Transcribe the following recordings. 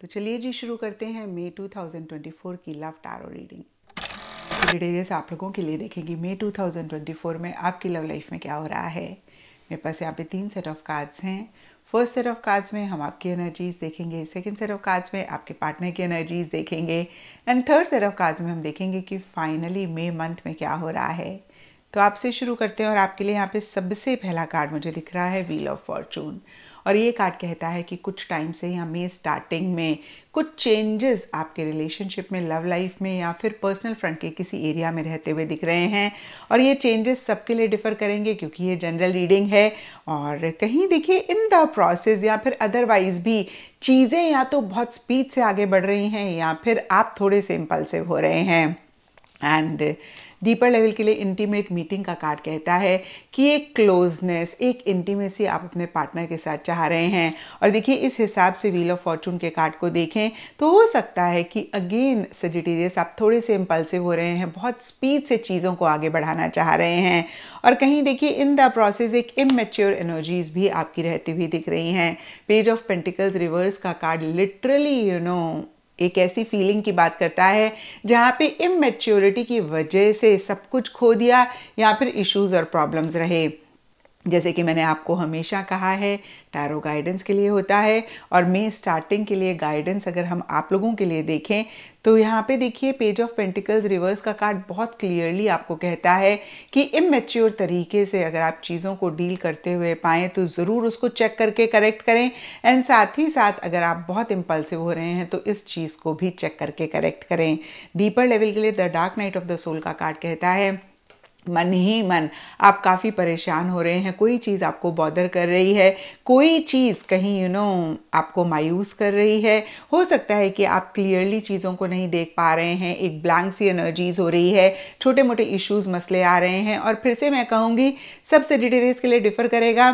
तो चलिए जी शुरू करते हैं मई 2024 की लव टैरो रीडिंग वीडियोस आप लोगों के लिए देखेंगे मई 2024 में आपकी लव लाइफ में क्या हो रहा है मेरे पास यहाँ पे तीन सेट ऑफ कार्ड्स हैं फर्स्ट सेट ऑफ कार्ड्स में हम आपकी एनर्जीज देखेंगे सेकंड सेट ऑफ कार्ड्स में आपके पार्टनर की एनर्जीज देखेंगे and third set of cards में हम देखेंगे कि फाइनली मई मंथ में क्या हो रहा है तो आपसे शुरू करते हैं और आपके लिए यहाँ पे सबसे पहला कार्ड मुझे दिख रहा है व्हील ऑफ फॉर्चून और ये कार्ड कहता है कि कुछ टाइम से हमें स्टार्टिंग में कुछ चेंजेस आपके रिलेशनशिप में लव लाइफ में या फिर पर्सनल फ्रंट के किसी एरिया में रहते हुए दिख रहे हैं और ये चेंजेस सबके लिए डिफ़र करेंगे क्योंकि ये जनरल रीडिंग है और कहीं देखिए इन द प्रोसेस या फिर अदरवाइज भी चीज़ें या तो बहुत स्पीड से आगे बढ़ रही हैं या फिर आप थोड़े से इम्पल्सिव हो रहे हैं एंड डीपर लेवल के लिए इंटीमेट मीटिंग का कार्ड कहता है कि एक क्लोजनेस एक इंटीमेसी आप अपने पार्टनर के साथ चाह रहे हैं और देखिए इस हिसाब से व्हील ऑफ फॉर्चून के कार्ड को देखें तो हो सकता है कि अगेन सेजिटेरियस आप थोड़े से इम्पल्सिव हो रहे हैं बहुत स्पीड से चीज़ों को आगे बढ़ाना चाह रहे हैं और कहीं देखिए इन द प्रोसेस एक इमेच्योर एनर्जीज भी आपकी रहती हुई दिख रही हैं पेज ऑफ पेंटिकल्स रिवर्स का कार्ड लिटरली यू नो एक ऐसी फीलिंग की बात करता है जहाँ पे इमेच्योरिटी की वजह से सब कुछ खो दिया या फिर इश्यूज और प्रॉब्लम्स रहे जैसे कि मैंने आपको हमेशा कहा है टैरो गाइडेंस के लिए होता है और मे स्टार्टिंग के लिए गाइडेंस अगर हम आप लोगों के लिए देखें तो यहाँ पे देखिए पेज ऑफ पेंटिकल्स रिवर्स का कार्ड बहुत क्लियरली आपको कहता है कि इमेच्योर तरीके से अगर आप चीज़ों को डील करते हुए पाएँ तो ज़रूर उसको चेक करके करेक्ट करें एंड साथ ही साथ अगर आप बहुत इम्पल्सिव हो रहे हैं तो इस चीज़ को भी चेक करके करेक्ट करें डीपर लेवल के लिए the dark night of the soul का कार्ड कहता है मन ही मन आप काफ़ी परेशान हो रहे हैं कोई चीज़ आपको बॉदर कर रही है कोई चीज़ कहीं यू you नो know, आपको मायूस कर रही है हो सकता है कि आप क्लियरली चीज़ों को नहीं देख पा रहे हैं एक ब्लैंक सी एनर्जीज हो रही है छोटे मोटे इश्यूज़ मसले आ रहे हैं और फिर से मैं कहूँगी सबसे डिटेल्स के लिए डिफ़र करेगा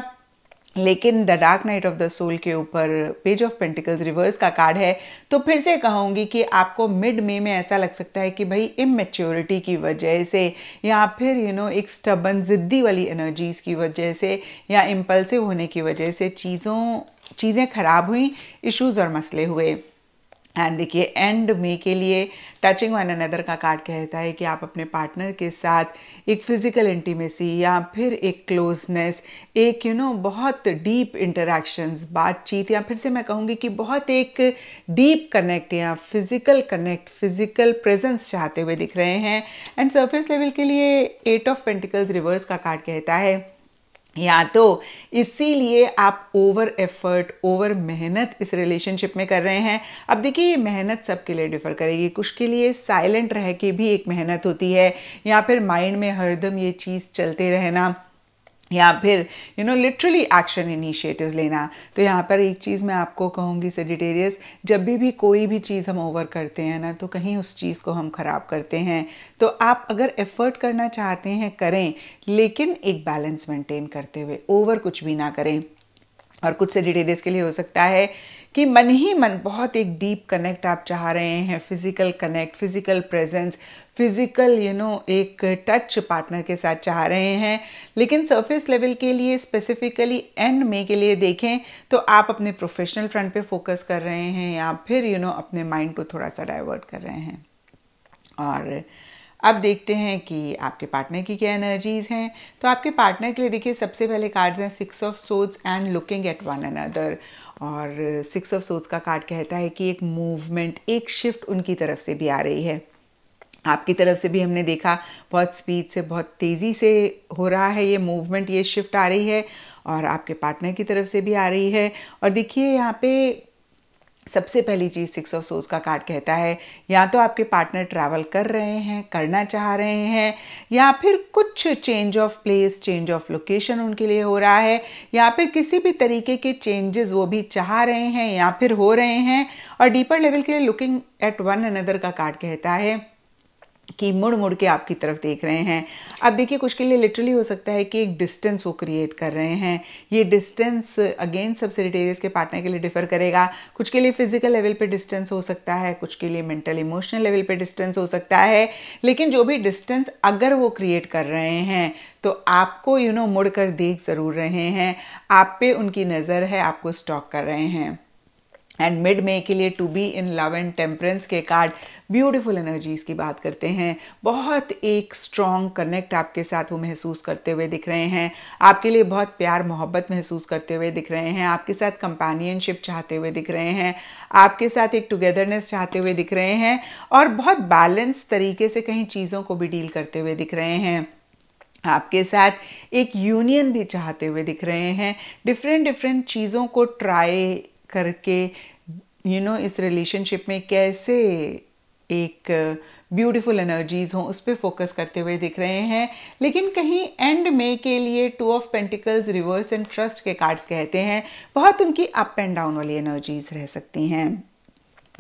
लेकिन the dark night of the soul के ऊपर पेज ऑफ पेंटिकल्स रिवर्स का कार्ड है तो फिर से कहूँगी कि आपको मिड मे में ऐसा लग सकता है कि भाई इमेच्योरिटी की वजह से या फिर यू you नो know, एक स्टबन ज़िद्दी वाली एनर्जीज़ की वजह से या इम्पल्सिव होने की वजह से चीज़ों चीज़ें ख़राब हुई इश्यूज़ और मसले हुए एंड देखिए एंड मे के लिए टचिंग वन अनदर का कार्ड कहता है कि आप अपने पार्टनर के साथ एक फिज़िकल इंटीमेसी या फिर एक क्लोजनेस एक यू you नो know, बहुत डीप इंटरेक्शंस बातचीत या फिर से मैं कहूँगी कि बहुत एक डीप कनेक्ट या फिज़िकल कनेक्ट फिज़िकल प्रेजेंस चाहते हुए दिख रहे हैं एंड सरफेस लेवल के लिए एट ऑफ पेंटिकल्स रिवर्स का कार्ड कहता है या तो इसीलिए आप ओवर एफर्ट ओवर मेहनत इस रिलेशनशिप में कर रहे हैं अब देखिए ये मेहनत सबके लिए डिफर करेगी कुछ के लिए साइलेंट रह के भी एक मेहनत होती है या फिर माइंड में हरदम ये चीज़ चलते रहना या फिर you know literally action initiatives लेना तो यहाँ पर एक चीज़ मैं आपको कहूँगी सेजिटेरियस जब भी भी कोई भी चीज़ हम ओवर करते हैं ना तो कहीं उस चीज़ को हम ख़राब करते हैं तो आप अगर एफ़र्ट करना चाहते हैं करें लेकिन एक बैलेंस मेंटेन करते हुए ओवर कुछ भी ना करें और कुछ सेजिटेरियस के लिए हो सकता है कि मन ही मन बहुत एक डीप कनेक्ट आप चाह रहे हैं physical connect physical presence physical you know एक टच पार्टनर के साथ चाह रहे हैं लेकिन सरफेस लेवल के लिए स्पेसिफिकली एंड मे के लिए देखें तो आप अपने प्रोफेशनल फ्रंट पे फोकस कर रहे हैं या फिर यू you नो know, अपने माइंड को थोड़ा सा डाइवर्ट कर रहे हैं और अब देखते हैं कि आपके पार्टनर की क्या एनर्जीज हैं तो आपके पार्टनर के लिए देखिए सबसे पहले कार्ड्स हैं six of swords and looking at one another और सिक्स ऑफ सोड्स का कार्ड कहता है कि एक मूवमेंट एक शिफ्ट उनकी तरफ से भी आ रही है आपकी तरफ से भी हमने देखा बहुत स्पीड से बहुत तेज़ी से हो रहा है ये मूवमेंट ये शिफ्ट आ रही है और आपके पार्टनर की तरफ से भी आ रही है और देखिए यहाँ पे सबसे पहली चीज़ सिक्स ऑफ सोस का कार्ड कहता है या तो आपके पार्टनर ट्रैवल कर रहे हैं करना चाह रहे हैं या फिर कुछ change of place change of location उनके लिए हो रहा है या फिर किसी भी तरीके के चेंजेस वो भी चाह रहे हैं या फिर हो रहे हैं और डीपर लेवल के लिए लुकिंग एट वन अनदर का कार्ड कहता है कि मुड़ मुड़ के आपकी तरफ देख रहे हैं अब देखिए कुछ के लिए लिटरली हो सकता है कि एक डिस्टेंस वो क्रिएट कर रहे हैं ये डिस्टेंस अगेन सब के पार्टनर के लिए डिफर करेगा कुछ के लिए फिजिकल लेवल पे डिस्टेंस हो सकता है कुछ के लिए मेंटल इमोशनल लेवल पे डिस्टेंस हो सकता है लेकिन जो भी डिस्टेंस अगर वो क्रिएट कर रहे हैं तो आपको यू you नो know, मुड़ कर देख ज़रूर रहे हैं आप पे उनकी नज़र है आपको स्टॉक कर रहे हैं एंड मिड मे के लिए to be in love and temperance के कार्ड ब्यूटिफुल एनर्जीज की बात करते हैं बहुत एक स्ट्रॉन्ग कनेक्ट आपके साथ वो महसूस करते हुए दिख रहे हैं आपके लिए बहुत प्यार मोहब्बत महसूस करते हुए दिख रहे हैं आपके साथ कंपेनियनशिप चाहते हुए दिख रहे हैं आपके साथ एक टुगेदरनेस चाहते हुए दिख रहे हैं और बहुत बैलेंस तरीके से कहीं चीज़ों को भी डील करते हुए दिख रहे हैं आपके साथ एक यूनियन भी चाहते हुए दिख रहे हैं डिफरेंट डिफरेंट चीज़ों को ट्राई करके यू you नो know, इस रिलेशनशिप में कैसे एक ब्यूटीफुल एनर्जीज हों उस पर फोकस करते हुए दिख रहे हैं लेकिन कहीं एंड में के लिए two of pentacles reverse and trust के कार्ड्स कहते हैं बहुत उनकी अप एंड डाउन वाली एनर्जीज रह सकती हैं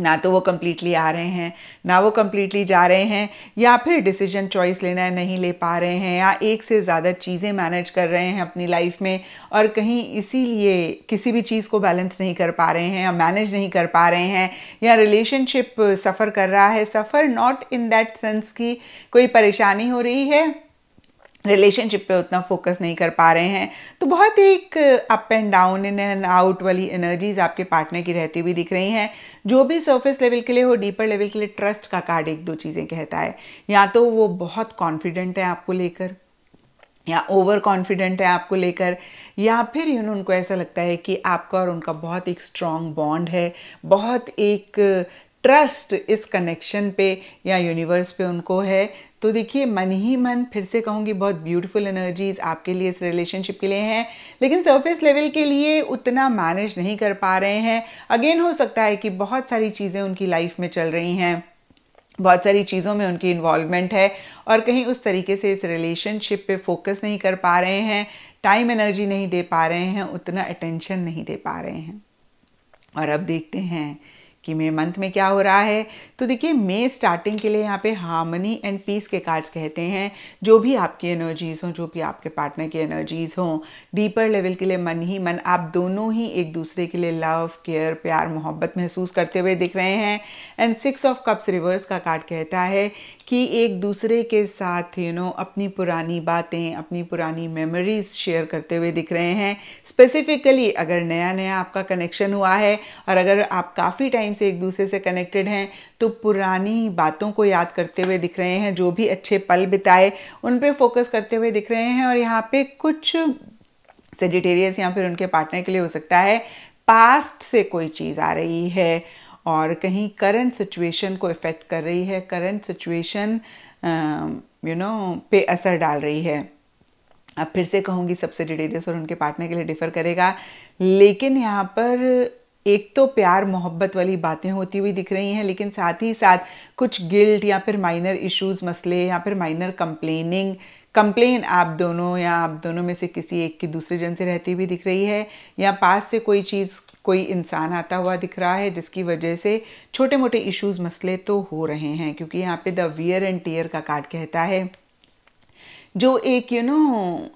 ना तो वो कम्प्लीटली आ रहे हैं ना वो कम्प्लीटली जा रहे हैं या फिर डिसीजन चॉइस लेना नहीं ले पा रहे हैं या एक से ज़्यादा चीज़ें मैनेज कर रहे हैं अपनी लाइफ में और कहीं इसीलिए किसी भी चीज़ को बैलेंस नहीं कर पा रहे हैं या मैनेज नहीं कर पा रहे हैं या रिलेशनशिप सफ़र कर रहा है suffer not in that sense की कोई परेशानी हो रही है रिलेशनशिप पे उतना फोकस नहीं कर पा रहे हैं तो बहुत एक up and down in and out वाली एनर्जीज आपके पार्टनर की रहती हुई दिख रही हैं जो भी सरफेस लेवल के लिए हो डीपर लेवल के लिए ट्रस्ट का कार्ड एक दो चीज़ें कहता है या तो वो बहुत कॉन्फिडेंट है आपको लेकर या ओवर कॉन्फिडेंट है आपको लेकर या फिर नो उनको ऐसा लगता है कि आपका और उनका बहुत एक स्ट्रॉन्ग बॉन्ड है बहुत एक ट्रस्ट इस कनेक्शन पे या यूनिवर्स पे उनको है तो देखिए मन ही मन फिर से कहूँगी बहुत ब्यूटीफुल एनर्जीज आपके लिए इस रिलेशनशिप के लिए हैं लेकिन सरफेस लेवल के लिए उतना मैनेज नहीं कर पा रहे हैं अगेन हो सकता है कि बहुत सारी चीज़ें उनकी लाइफ में चल रही हैं बहुत सारी चीज़ों में उनकी इन्वॉल्वमेंट है और कहीं उस तरीके से इस रिलेशनशिप पे फोकस नहीं कर पा रहे हैं टाइम एनर्जी नहीं दे पा रहे हैं उतना अटेंशन नहीं दे पा रहे हैं और अब देखते हैं कि मे मंथ में क्या हो रहा है तो देखिए मे स्टार्टिंग के लिए यहाँ पे हार्मनी एंड पीस के कार्ड्स कहते हैं जो भी आपकी एनर्जीज हों जो भी आपके पार्टनर की एनर्जीज हों डीपर लेवल के लिए मन ही मन आप दोनों ही एक दूसरे के लिए लव केयर प्यार मोहब्बत महसूस करते हुए दिख रहे हैं and six of cups reverse का कार्ड कहता है कि एक दूसरे के साथ यू नो अपनी पुरानी बातें अपनी पुरानी मेमोरीज शेयर करते हुए दिख रहे हैं स्पेसिफिकली अगर नया नया आपका कनेक्शन हुआ है और अगर आप काफ़ी टाइम से एक दूसरे से कनेक्टेड हैं तो पुरानी बातों को याद करते हुए दिख रहे हैं जो भी अच्छे पल बिताए उन पर फोकस करते हुए दिख रहे हैं और यहाँ पे कुछ सेजिटेरियस या फिर उनके पार्टनर के लिए हो सकता है पास्ट से कोई चीज़ आ रही है और कहीं करंट सिचुएशन को इफ़ेक्ट कर रही है करंट सिचुएशन यू नो पे असर डाल रही है अब फिर से कहूँगी सबसे डिटेलियस और उनके पार्टनर के लिए डिफ़र करेगा लेकिन यहाँ पर एक तो प्यार मोहब्बत वाली बातें होती हुई दिख रही हैं लेकिन साथ ही साथ कुछ गिल्ट या फिर माइनर इश्यूज मसले या फिर माइनर कंप्लेनिंग कंप्लेन आप दोनों या आप दोनों में से किसी एक की दूसरे जन से रहती हुई दिख रही है या पास से कोई चीज़ कोई इंसान आता हुआ दिख रहा है जिसकी वजह से छोटे मोटे इश्यूज मसले तो हो रहे हैं क्योंकि यहाँ पे द वियर एंड टीयर का कार्ड कहता है जो एक you you know know,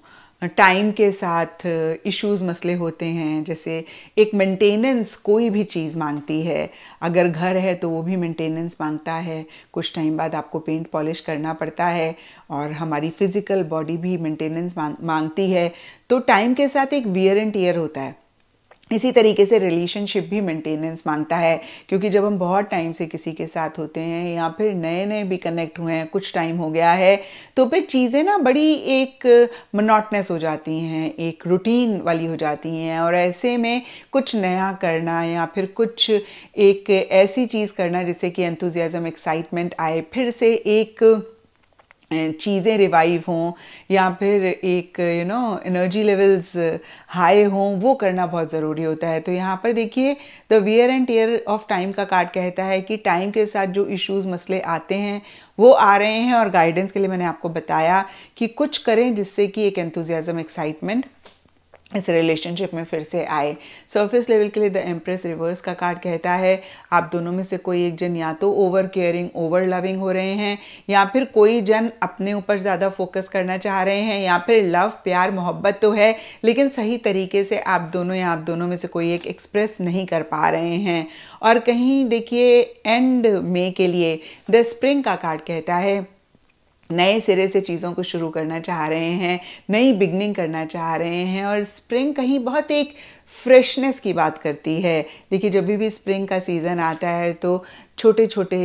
time के साथ इश्यूज uh, मसले होते हैं जैसे एक मेंटेनेंस कोई भी चीज़ मांगती है अगर घर है तो वो भी मेंटेनेंस मांगता है कुछ टाइम बाद आपको पेंट पॉलिश करना पड़ता है और हमारी फिज़िकल बॉडी भी मेंटेनेंस मांगती है तो टाइम के साथ एक वियर एंड टीयर होता है इसी तरीके से रिलेशनशिप भी मेंटेनेंस मांगता है क्योंकि जब हम बहुत टाइम से किसी के साथ होते हैं या फिर नए नए भी कनेक्ट हुए हैं कुछ टाइम हो गया है तो फिर चीज़ें ना बड़ी एक मनोटनेस हो जाती हैं एक रूटीन वाली हो जाती हैं और ऐसे में कुछ नया करना या फिर कुछ एक ऐसी चीज़ करना जिससे कि एंथुजियाज़म एक्साइटमेंट आए फिर से एक चीज़ें रिवाइव हों या फिर एक you know energy levels high हों वो करना बहुत ज़रूरी होता है तो यहाँ पर देखिए the wear and tear of time का कार्ड कहता है कि टाइम के साथ जो इश्यूज मसले आते हैं वो आ रहे हैं और गाइडेंस के लिए मैंने आपको बताया कि कुछ करें जिससे कि एक एंथुजियाज़म एक्साइटमेंट इस रिलेशनशिप में फिर से आए सरफेस लेवल के लिए द एम्प्रेस रिवर्स का कार्ड कहता है आप दोनों में से कोई एक जन या तो ओवर केयरिंग ओवर लविंग हो रहे हैं या फिर कोई जन अपने ऊपर ज़्यादा फोकस करना चाह रहे हैं या फिर लव प्यार मोहब्बत तो है लेकिन सही तरीके से आप दोनों या आप दोनों में से कोई एक एक्सप्रेस नहीं कर पा रहे हैं और कहीं देखिए एंड मे के लिए द स्प्रिंग का कार्ड कहता है नए सिरे से चीज़ों को शुरू करना चाह रहे हैं नई बिगनिंग करना चाह रहे हैं और स्प्रिंग कहीं बहुत एक फ्रेशनेस की बात करती है देखिए जब भी स्प्रिंग का सीज़न आता है तो छोटे छोटे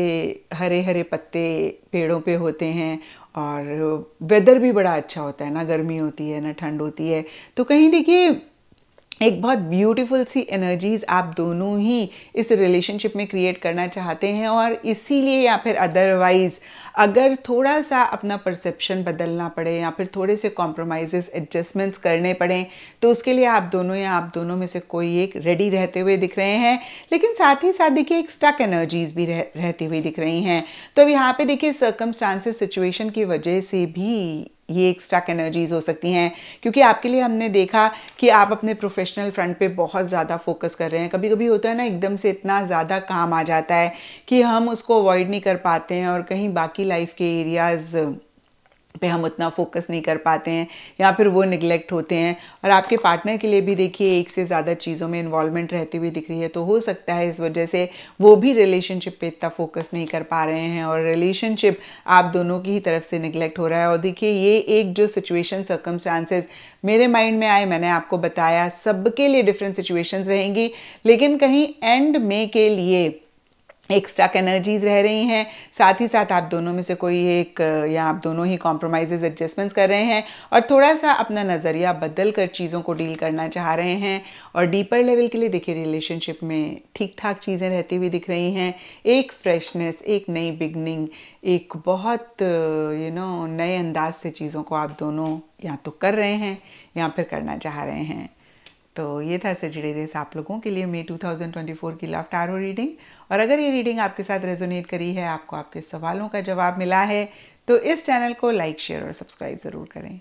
हरे हरे पत्ते पेड़ों पे होते हैं और वेदर भी बड़ा अच्छा होता है ना गर्मी होती है ना ठंड होती है तो कहीं देखिए एक बहुत ब्यूटीफुल सी एनर्जीज आप दोनों ही इस रिलेशनशिप में क्रिएट करना चाहते हैं और इसीलिए या फिर अदरवाइज अगर थोड़ा सा अपना परसेप्शन बदलना पड़े या फिर थोड़े से कॉम्प्रोमाइजेस एडजस्टमेंट्स करने पड़े तो उसके लिए आप दोनों या आप दोनों में से कोई एक रेडी रहते हुए दिख रहे हैं लेकिन साथ ही साथ देखिए एक स्टक एनर्जीज भी रह, रहती हुई दिख रही हैं तो अब यहाँ पे देखिए सर्कमस्टांसेस सिचुएशन की वजह से भी ये एक्स्ट्रा एनर्जीज हो सकती हैं क्योंकि आपके लिए हमने देखा कि आप अपने प्रोफेशनल फ्रंट पे बहुत ज़्यादा फोकस कर रहे हैं कभी कभी होता है ना एकदम से इतना ज़्यादा काम आ जाता है कि हम उसको अवॉइड नहीं कर पाते हैं और कहीं बाकी लाइफ के एरियाज़ पे हम उतना फोकस नहीं कर पाते हैं या फिर वो निगलेक्ट होते हैं और आपके पार्टनर के लिए भी देखिए एक से ज़्यादा चीज़ों में इन्वॉल्वमेंट रहती हुई दिख रही है तो हो सकता है इस वजह से वो भी रिलेशनशिप पे इतना फोकस नहीं कर पा रहे हैं और रिलेशनशिप आप दोनों की ही तरफ से निगलेक्ट हो रहा है और देखिए ये एक जो सिचुएशन सर्कमस्टांसेस मेरे माइंड में आए मैंने आपको बताया सबके लिए डिफरेंट सिचुएशंस रहेंगी लेकिन कहीं एंड मे के लिए एक स्टक एनर्जीज रह रही हैं साथ ही साथ आप दोनों में से कोई एक या आप दोनों ही कॉम्प्रोमाइजेज एडजस्टमेंट्स कर रहे हैं और थोड़ा सा अपना नज़रिया बदल कर चीज़ों को डील करना चाह रहे हैं और डीपर लेवल के लिए देखिए रिलेशनशिप में ठीक ठाक चीज़ें रहती हुई दिख रही हैं एक फ्रेशनेस एक नई बिगनिंग एक बहुत यू नो नए अंदाज से चीज़ों को आप दोनों या तो कर रहे हैं या फिर करना चाह रहे हैं तो ये था जुड़े रेस आप लोगों के लिए मे 2024 की लव टारो रीडिंग और अगर ये रीडिंग आपके साथ रेजोनेट करी है आपको आपके सवालों का जवाब मिला है तो इस चैनल को लाइक शेयर और सब्सक्राइब ज़रूर करें